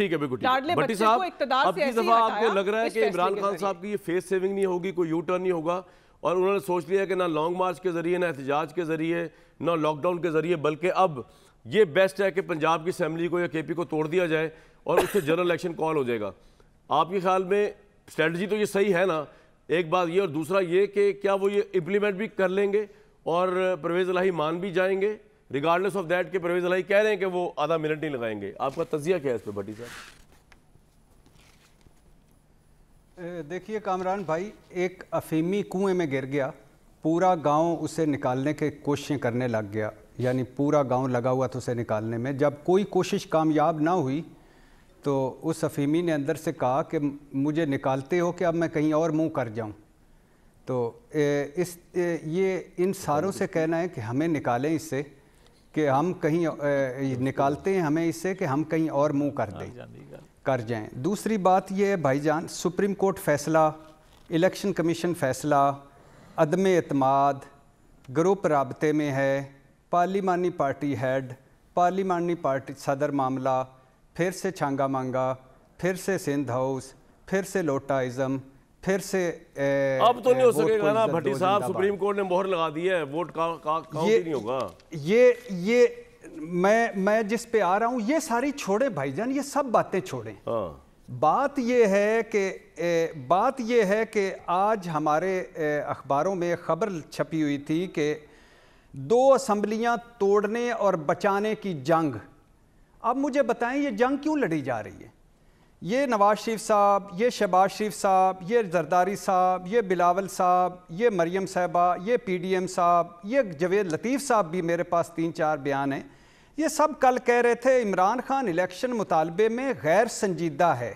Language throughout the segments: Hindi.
ठीक है बिल्कुल भट्टी साहब अब की दफा आपको लग रहा है कि इमरान खान साहब की ये फेस सेविंग नहीं होगी कोई यू टर्न नहीं होगा और उन्होंने सोच लिया कि ना लॉन्ग मार्च के जरिए ना एहतजाज के जरिए ना लॉकडाउन के जरिए बल्कि अब ये बेस्ट है कि पंजाब की असम्बली को या के पी को तोड़ दिया जाए और उससे जनरल इलेक्शन कॉल हो जाएगा आपके ख्याल में स्ट्रेटजी तो ये सही है ना एक बात ये और दूसरा ये कि क्या वो ये इम्प्लीमेंट भी कर लेंगे और परवेज़ लाही मान भी जाएंगे रिगार्डलेस ऑफ दैट के परवेज अलाई कह रहे हैं कि वो आधा मिनट नहीं लगाएंगे आपका तजिया क्या है इस पर भट्टी साहब देखिए कामरान भाई एक अफीमी कुएं में गिर गया पूरा गांव उसे निकालने के कोशिशें करने लग गया यानी पूरा गांव लगा हुआ था उसे निकालने में जब कोई कोशिश कामयाब ना हुई तो उस अफीमी ने अंदर से कहा कि मुझे निकालते हो कि अब मैं कहीं और मुंह कर जाऊं तो इस ये इन सारों से कहना है कि हमें निकालें इससे कि हम कहीं निकालते हैं हमें इससे कि हम कहीं और मुंह कर हाँ, दें कर जाएं दूसरी बात यह है भाईजान सुप्रीम कोर्ट फैसला इलेक्शन कमीशन फैसला अदम अतमाद ग्रुप रबते में है पार्लिमानी पार्टी हेड पार्लिमानी पार्टी सदर मामला फिर से छांगा मांगा फिर से सिंध हाउस फिर से लोटाइज़म फिर से ए, अब तो नहीं हो सकेगा ना भट्टी साहब सुप्रीम कोर्ट ने मोहर लगा दी है वोट का, का, का ये, नहीं होगा ये ये मैं मैं जिस पे आ रहा हूं ये सारी छोड़े भाईजान ये सब बातें छोड़े हाँ। बात यह है कि बात यह है कि आज हमारे अखबारों में खबर छपी हुई थी कि दो असम्बलियां तोड़ने और बचाने की जंग अब मुझे बताएं ये जंग क्यों लड़ी जा रही है ये नवाज शरीफ साहब ये शहबाज शरीफ साहब ये जरदारी साहब ये बिलावल साहब ये मरियम साहबा ये पी डी एम साहब ये जवेद लतीफ़ साहब भी मेरे पास तीन चार बयान हैं ये सब कल कह रहे थे इमरान खान इलेक्शन मुतालबे में गैर संजीदा है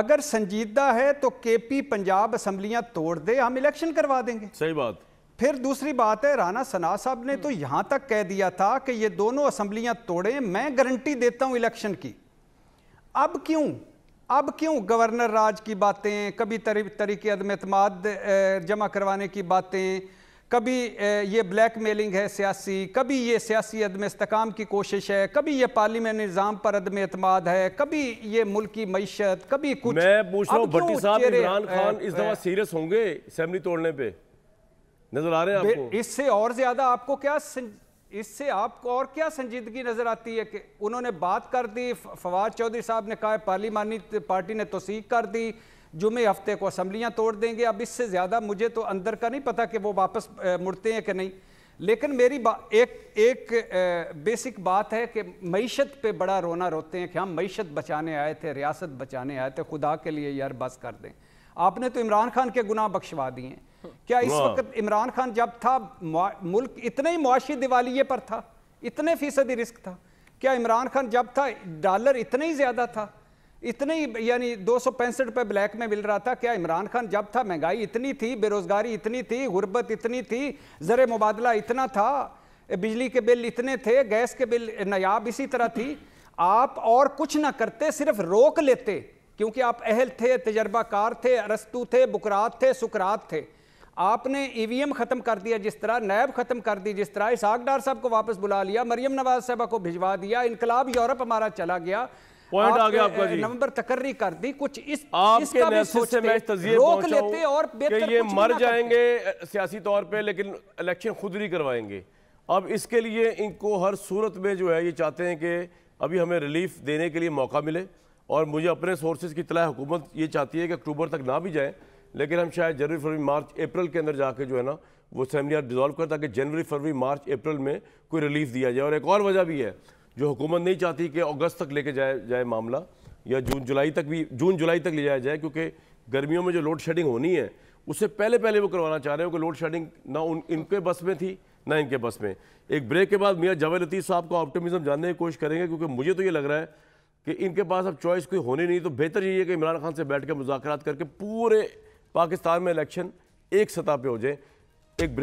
अगर संजीदा है तो के पी पंजाब असम्बलियाँ तोड़ दे हम इलेक्शन करवा देंगे सही बात फिर दूसरी बात है राना सना साहब ने तो यहाँ तक कह दिया था कि ये दोनों असम्बलियाँ तोड़ें मैं गारंटी देता हूँ इलेक्शन की अब क्यों अब क्यों गवर्नर राज की बातें कभी तरीके अदम अतमाद जमा करवाने की बातें कभी ये ब्लैक मेलिंग है सियासी कभी ये सियासी अदम इसकाम की कोशिश है कभी ये पार्लियामेंट निज़ाम पर अदम अतमाद है कभी ये मुल्क की मीशत कभी कुछ मैं पूछ रहा हूँ भट्टी साहब इमरान खान इस दफा सीरियस होंगे असम्बली तोड़ने पर नजर आ रहे हैं इससे और ज्यादा आपको क्या इससे आपको और क्या संजीदगी नज़र आती है कि उन्होंने बात कर दी फवाद चौधरी साहब ने कहा पार्लिमानी पार्टी ने तोसीक कर दी जुमे हफ्ते को असम्बलियाँ तोड़ देंगे अब इससे ज़्यादा मुझे तो अंदर का नहीं पता कि वो वापस मुड़ते हैं कि नहीं लेकिन मेरी बा एक एक बेसिक बात है कि मीशत पे बड़ा रोना रोते हैं कि हम मीशत बचाने आए थे रियासत बचाने आए थे खुदा के लिए यार बस कर दें आपने तो इमरान खान के गुनाह बख्शवा दिए क्या इस वक्त इमरान खान जब था मुल्क इतने ही मुआशी दिवालिये पर था इतने फीसदी रिस्क था क्या इमरान खान जब था डॉलर इतने ही ज़्यादा था इतने ही यानी दो सौ पैंसठ रुपए ब्लैक में मिल रहा था क्या इमरान खान जब था महंगाई इतनी थी बेरोज़गारी इतनी थी गुर्बत इतनी थी ज़र मुबादला इतना था बिजली के बिल इतने थे गैस के बिल नायाब इसी तरह थी आप और कुछ ना करते सिर्फ रोक लेते क्योंकि आप अहल थे तजर्बाकार थे अरस्तू थे बुकरात थे सुकरात थे आपने ईवीएम ख़त्म कर दिया जिस तरह नैब ख़त्म कर दी जिस तरह इसाक डार साहब को वापस बुला लिया मरियम नवाज साहबा को भिजवा दिया इनकलाब यूरोप हमारा चला गया पॉइंट आ गया आपका जी नवंबर तकर्री कर दी कुछ इस आपके सोचे मैं तजिए रोक लेते और ये मर जाएंगे सियासी तौर पे लेकिन इलेक्शन खुद नहीं करवाएंगे अब इसके लिए इनको हर सूरत में जो है ये चाहते हैं कि अभी हमें रिलीफ देने के लिए मौका मिले और मुझे अपने सोर्सेज की तलाह हुकूमत ये चाहती है कि अक्टूबर तक ना भी जाए लेकिन हम शायद जनवरी फरवरी मार्च अप्रैल के अंदर जाके जो है ना वो असेंबलियाँ डिजॉल्व करें ताकि जनवरी फरवरी मार्च अप्रैल में कोई रिलीफ दिया जाए और एक और वजह भी है जो हुकूमत नहीं चाहती कि अगस्त तक लेके जाए जाए मामला या जून जुलाई तक भी जून जुलाई तक ले जाया जाए क्योंकि गर्मियों में जो लोड शेडिंग होनी है उससे पहले पहले वो करवाना चाह रहे हो कि लोड शेडिंग ना उन इनके बस में थी ना इनके बस में एक ब्रेक के बाद मियाँ जावेद लतीफ़ साहब का ऑप्टिमिज्म जानने की कोशिश करेंगे क्योंकि मुझे तो ये लग रहा है कि इनके पास अब चॉइस कोई होनी नहीं तो बेहतर यही है कि इमरान खान से बैठ कर मुजाकर करके पूरे पाकिस्तान में इलेक्शन एक सतह पे हो जाए एक